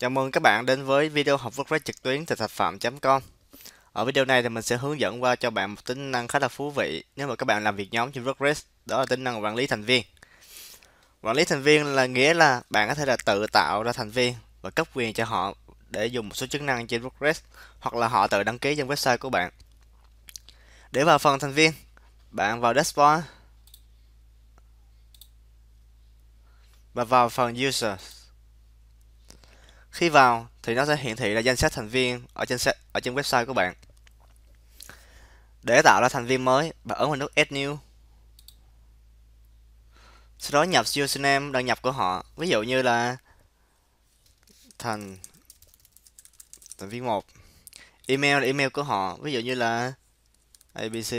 Chào mừng các bạn đến với video học WordPress trực tuyến từ thập phạm.com Ở video này thì mình sẽ hướng dẫn qua cho bạn một tính năng khá là thú vị nếu mà các bạn làm việc nhóm trên WordPress đó là tính năng quản lý thành viên Quản lý thành viên là nghĩa là bạn có thể là tự tạo ra thành viên và cấp quyền cho họ để dùng một số chức năng trên WordPress hoặc là họ tự đăng ký trên website của bạn Để vào phần thành viên bạn vào dashboard và vào phần users. Khi vào thì nó sẽ hiển thị là danh sách thành viên ở trên ở trên website của bạn. Để tạo ra thành viên mới, bạn ấn vào nút Add New. Sau đó nhập username đăng nhập của họ. Ví dụ như là thành thành viên 1. Email là email của họ. Ví dụ như là abc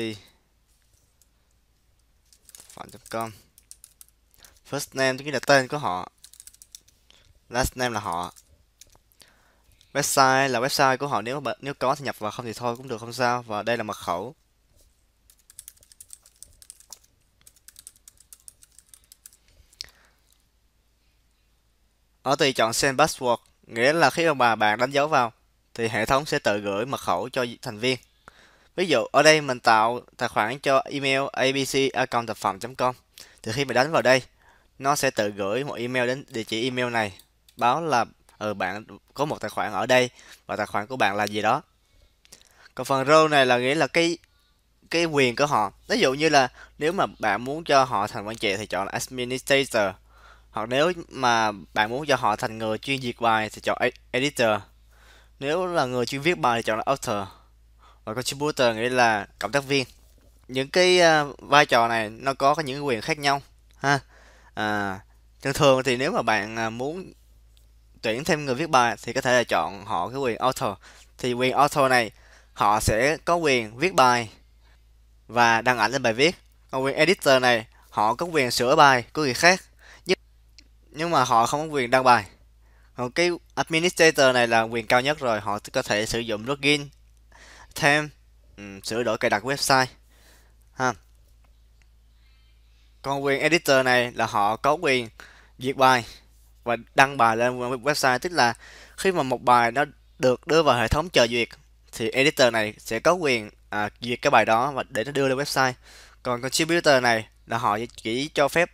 com First name tức là tên của họ. Last name là họ website là website của họ nếu nếu có thì nhập vào không thì thôi cũng được không sao và đây là mật khẩu ở tùy chọn send password nghĩa là khi mà bạn đánh dấu vào thì hệ thống sẽ tự gửi mật khẩu cho thành viên ví dụ ở đây mình tạo tài khoản cho email abcaccount.com thì khi mình đánh vào đây nó sẽ tự gửi một email đến địa chỉ email này báo là ừ bạn có một tài khoản ở đây và tài khoản của bạn là gì đó còn phần role này là nghĩa là cái cái quyền của họ ví dụ như là nếu mà bạn muốn cho họ thành quản trị thì chọn là administrator hoặc nếu mà bạn muốn cho họ thành người chuyên duyệt bài thì chọn editor nếu là người chuyên viết bài thì chọn là author và contributor nghĩa là cộng tác viên những cái uh, vai trò này nó có những quyền khác nhau ha à, thường thường thì nếu mà bạn à, muốn tuyển thêm người viết bài thì có thể là chọn họ cái quyền author thì quyền author này họ sẽ có quyền viết bài và đăng ảnh lên bài viết còn quyền editor này họ có quyền sửa bài của người khác nhưng nhưng mà họ không có quyền đăng bài còn cái administrator này là quyền cao nhất rồi họ có thể sử dụng login thêm um, sửa đổi cài đặt website ha còn quyền editor này là họ có quyền duyệt bài và đăng bài lên website tức là khi mà một bài nó được đưa vào hệ thống chờ duyệt thì editor này sẽ có quyền à, duyệt cái bài đó và để nó đưa lên website còn contributor này là họ chỉ cho phép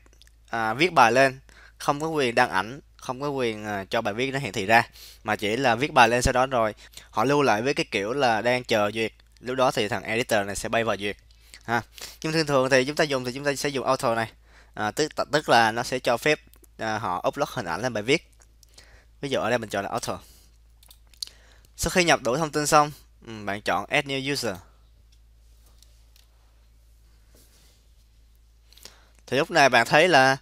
à, viết bài lên không có quyền đăng ảnh không có quyền à, cho bài viết nó hiển thị ra mà chỉ là viết bài lên sau đó rồi họ lưu lại với cái kiểu là đang chờ duyệt lúc đó thì thằng editor này sẽ bay vào duyệt ha nhưng thường thường thì chúng ta dùng thì chúng ta sẽ dùng auto này à, tức tức là nó sẽ cho phép à, họ upload hình ảnh lên bài viết ví dụ ở đây mình chọn là author sau khi nhập đủ thông tin xong ừ, bạn chọn add new user thì lúc này bạn thấy là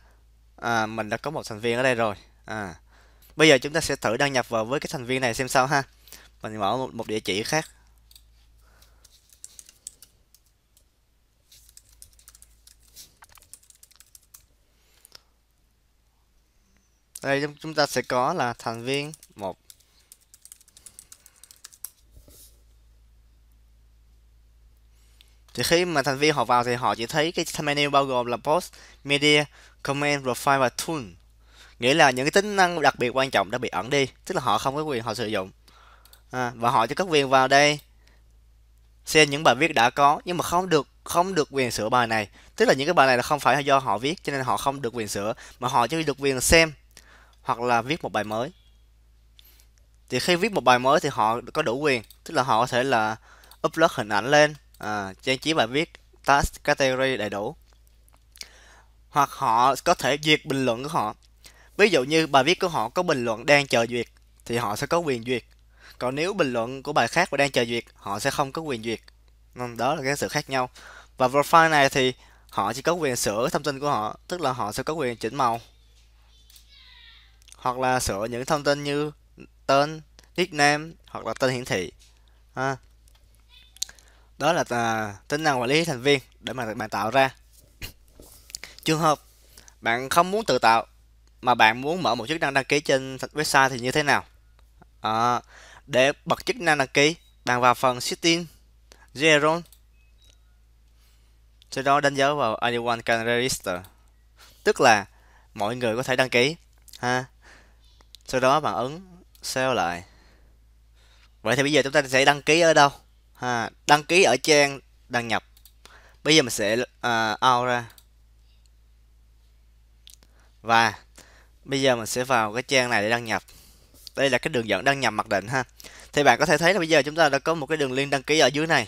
à, mình đã có một thành viên ở đây rồi à bây giờ chúng ta sẽ thử đăng nhập vào với cái thành viên này xem sao ha mình mở một, một địa chỉ khác đây chúng ta sẽ có là thành viên một thì khi mà thành viên họ vào thì họ chỉ thấy cái menu bao gồm là post media comment profile và tool nghĩa là những cái tính năng đặc biệt quan trọng đã bị ẩn đi tức là họ không có quyền họ sử dụng à, và họ cho các quyền vào đây xem những bài viết đã có nhưng mà không được không được quyền sửa bài này tức là những cái bài này là không phải do họ viết cho nên họ không được quyền sửa mà họ chỉ được quyền xem hoặc là viết một bài mới thì khi viết một bài mới thì họ có đủ quyền tức là họ có thể là upload hình ảnh lên à, trang trí bài viết task category đầy đủ hoặc họ có thể duyệt bình luận của họ ví dụ như bài viết của họ có bình luận đang chờ duyệt thì họ sẽ có quyền duyệt còn nếu bình luận của bài khác mà đang chờ duyệt họ sẽ không có quyền duyệt nên đó là cái sự khác nhau và profile này thì họ chỉ có quyền sửa thông tin của họ tức là họ sẽ có quyền chỉnh màu hoặc là sửa những thông tin như tên nickname hoặc là tên hiển thị ha. đó là uh, tính năng quản lý thành viên để mà bạn tạo ra trường hợp bạn không muốn tự tạo mà bạn muốn mở một chức năng đăng ký trên website thì như thế nào à, để bật chức năng đăng ký bạn vào phần setting zero sau đó đánh dấu vào anyone can register tức là mọi người có thể đăng ký ha sau đó bạn ấn sale lại vậy thì bây giờ chúng ta sẽ đăng ký ở đâu ha đăng ký ở trang đăng nhập bây giờ mình sẽ uh, out ra và bây giờ mình sẽ vào cái trang này để đăng nhập đây là cái đường dẫn đăng nhập mặc định ha thì bạn có thể thấy là bây giờ chúng ta đã có một cái đường link đăng ký ở dưới này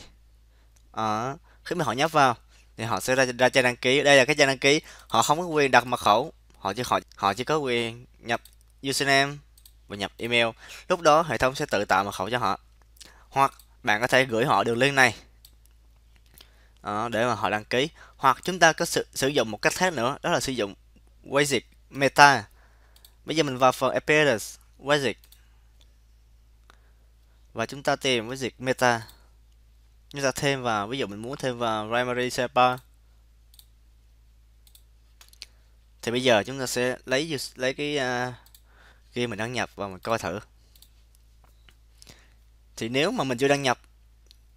à, khi mà họ nhấp vào thì họ sẽ ra ra trang đăng ký đây là cái trang đăng ký họ không có quyền đặt mật khẩu họ chỉ họ họ chỉ có quyền nhập username và nhập email. Lúc đó hệ thống sẽ tự tạo mật khẩu cho họ. Hoặc bạn có thể gửi họ đường link này à, để mà họ đăng ký. Hoặc chúng ta có sự sử dụng một cách khác nữa, đó là sử dụng WASIC Meta. Bây giờ mình vào phần Appearance, WASIC và chúng ta tìm WASIC Meta. Chúng ta thêm vào, ví dụ mình muốn thêm vào Primary Server thì bây giờ chúng ta sẽ lấy lấy cái uh, khi mình đăng nhập và mình coi thử thì nếu mà mình chưa đăng nhập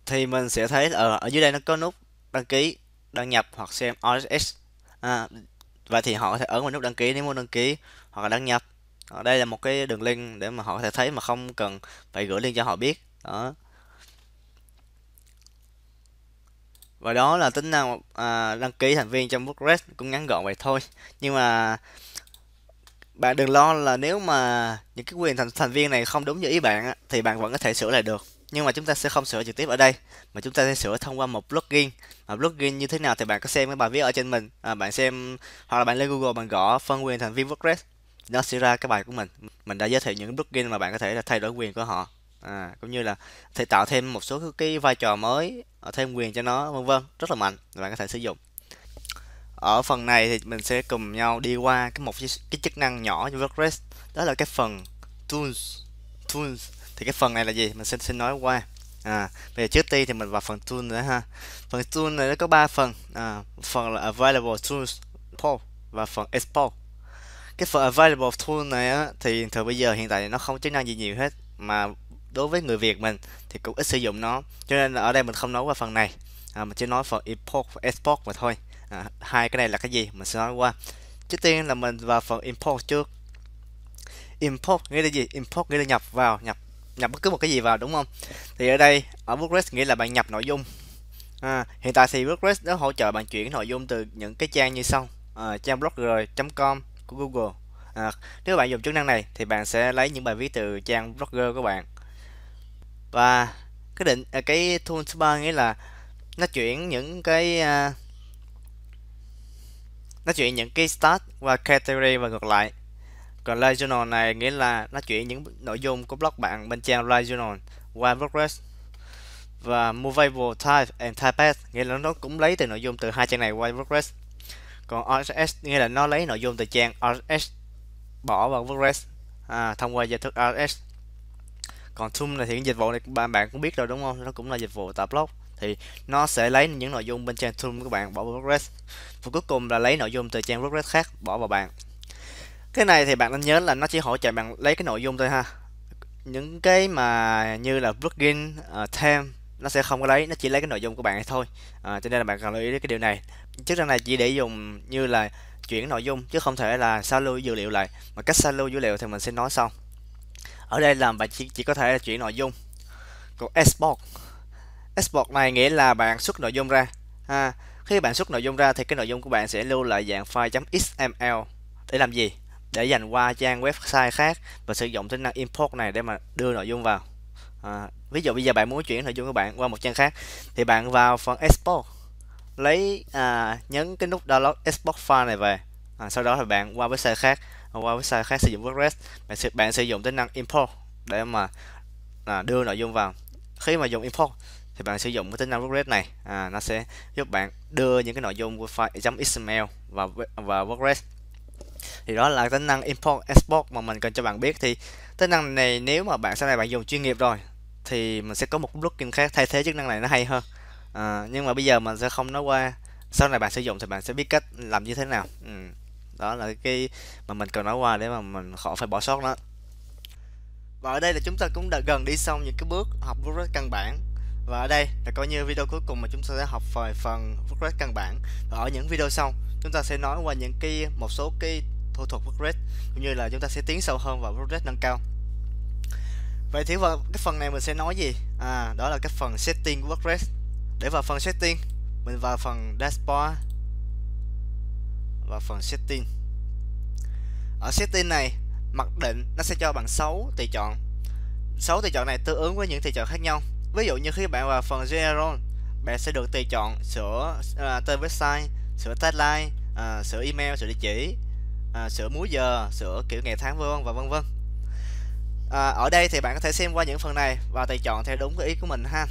thì mình sẽ thấy ở, ờ, ở dưới đây nó có nút đăng ký đăng nhập hoặc xem RSS à, vậy thì họ có thể ấn vào nút đăng ký nếu muốn đăng ký hoặc là đăng nhập ở ờ, đây là một cái đường link để mà họ có thể thấy mà không cần phải gửi link cho họ biết đó và đó là tính năng à, đăng ký thành viên trong WordPress cũng ngắn gọn vậy thôi nhưng mà bạn đừng lo là nếu mà những cái quyền thành thành viên này không đúng như ý bạn á, thì bạn vẫn có thể sửa lại được nhưng mà chúng ta sẽ không sửa trực tiếp ở đây mà chúng ta sẽ sửa thông qua một plugin mà plugin như thế nào thì bạn có xem cái bài viết ở trên mình à, bạn xem hoặc là bạn lên google bạn gõ phân quyền thành viên wordpress nó sẽ ra cái bài của mình mình đã giới thiệu những plugin mà bạn có thể là thay đổi quyền của họ à, cũng như là thể tạo thêm một số cái vai trò mới à, thêm quyền cho nó vân vân rất là mạnh bạn có thể sử dụng ở phần này thì mình sẽ cùng nhau đi qua cái một cái, chức năng nhỏ trong WordPress đó là cái phần tools tools thì cái phần này là gì mình sẽ xin nói qua à về trước tiên thì mình vào phần tool nữa ha phần tool này nó có 3 phần à, phần là available tools import và phần export cái phần available tool này á, thì thời bây giờ hiện tại nó không chức năng gì nhiều hết mà đối với người Việt mình thì cũng ít sử dụng nó cho nên ở đây mình không nói qua phần này à, mình chỉ nói phần import và export mà thôi à, hai cái này là cái gì mình sẽ nói qua trước tiên là mình vào phần import trước import nghĩa là gì import nghĩa là nhập vào nhập nhập bất cứ một cái gì vào đúng không thì ở đây ở WordPress nghĩa là bạn nhập nội dung à, hiện tại thì WordPress nó hỗ trợ bạn chuyển nội dung từ những cái trang như sau à, trang blogger.com của Google à, nếu bạn dùng chức năng này thì bạn sẽ lấy những bài viết từ trang blogger của bạn và cái định à, cái toolbar nghĩa là nó chuyển những cái à, nó chuyển những cái stat qua category và ngược lại còn live journal này nghĩa là nó chuyển những nội dung của blog bạn bên trang live journal qua WordPress và movable type and typepad nghĩa là nó cũng lấy từ nội dung từ hai trang này qua WordPress còn RSS nghĩa là nó lấy nội dung từ trang RSS bỏ vào WordPress à, thông qua giao thức RSS còn Zoom là những dịch vụ này bạn bạn cũng biết rồi đúng không nó cũng là dịch vụ tạo blog thì nó sẽ lấy những nội dung bên trang tool của bạn bỏ vào WordPress và cuối cùng là lấy nội dung từ trang WordPress khác bỏ vào bạn cái này thì bạn nên nhớ là nó chỉ hỗ trợ bạn lấy cái nội dung thôi ha những cái mà như là plugin uh, theme nó sẽ không có lấy nó chỉ lấy cái nội dung của bạn thôi à, cho nên là bạn cần lưu ý cái điều này chức năng này chỉ để dùng như là chuyển nội dung chứ không thể là sao lưu dữ liệu lại mà cách sao lưu dữ liệu thì mình sẽ nói sau ở đây là bạn chỉ, chỉ có thể chuyển nội dung còn export export này nghĩa là bạn xuất nội dung ra ha khi bạn xuất nội dung ra thì cái nội dung của bạn sẽ lưu lại dạng file .xml để làm gì để dành qua trang website khác và sử dụng tính năng import này để mà đưa nội dung vào à, ví dụ bây giờ bạn muốn chuyển nội dung của bạn qua một trang khác thì bạn vào phần export lấy à, nhấn cái nút download export file này về à, sau đó thì bạn qua website khác à, qua website khác sử dụng WordPress bạn sử, bạn sử dụng tính năng import để mà à, đưa nội dung vào khi mà dùng import thì bạn sử dụng cái tính năng WordPress này à, nó sẽ giúp bạn đưa những cái nội dung của file .xml và và WordPress thì đó là tính năng import export mà mình cần cho bạn biết thì tính năng này nếu mà bạn sau này bạn dùng chuyên nghiệp rồi thì mình sẽ có một plugin khác thay thế chức năng này nó hay hơn à, nhưng mà bây giờ mình sẽ không nói qua sau này bạn sử dụng thì bạn sẽ biết cách làm như thế nào ừ. đó là cái mà mình cần nói qua để mà mình khỏi phải bỏ sót nó và ở đây là chúng ta cũng đã gần đi xong những cái bước học WordPress căn bản và ở đây là coi như video cuối cùng mà chúng ta sẽ học về phần WordPress căn bản. Và ở những video sau, chúng ta sẽ nói qua những cái một số cái thủ thuật WordPress cũng như là chúng ta sẽ tiến sâu hơn vào WordPress nâng cao. Vậy thì vào cái phần này mình sẽ nói gì? À, đó là cái phần setting của WordPress. Để vào phần setting, mình vào phần dashboard và phần setting. Ở setting này, mặc định nó sẽ cho bằng 6 tùy chọn. 6 tùy chọn này tương ứng với những tùy chọn khác nhau Ví dụ như khi bạn vào phần General, bạn sẽ được tùy chọn sửa uh, tên website, sửa tagline, uh, sửa email, sửa địa chỉ, uh, sửa múi giờ, sửa kiểu ngày tháng vân và vân vân. À, ở đây thì bạn có thể xem qua những phần này và tùy chọn theo đúng cái ý của mình ha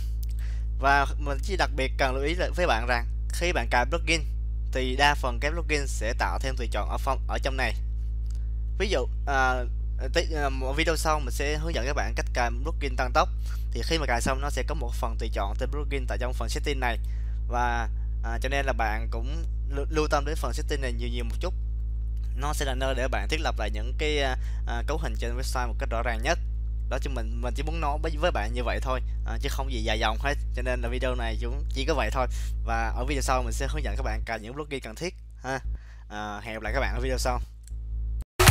và mình chỉ đặc biệt cần lưu ý với bạn rằng khi bạn cài plugin thì đa phần các plugin sẽ tạo thêm tùy chọn ở phần ở trong này ví dụ à, Ờ, ờ, một video sau mình sẽ hướng dẫn các bạn cách cài plugin tăng tốc thì khi mà cài xong nó sẽ có một phần tùy chọn tên plugin tại trong phần setting này và à, cho nên là bạn cũng lưu tâm đến phần setting này nhiều nhiều một chút nó sẽ là nơi để bạn thiết lập lại những cái à, à, cấu hình trên website một cách rõ ràng nhất đó chứ mình mình chỉ muốn nói với, với bạn như vậy thôi à, chứ không gì dài dòng hết cho nên là video này cũng chỉ có vậy thôi và ở video sau mình sẽ hướng dẫn các bạn cài những plugin cần thiết ha à, hẹn gặp lại các bạn ở video sau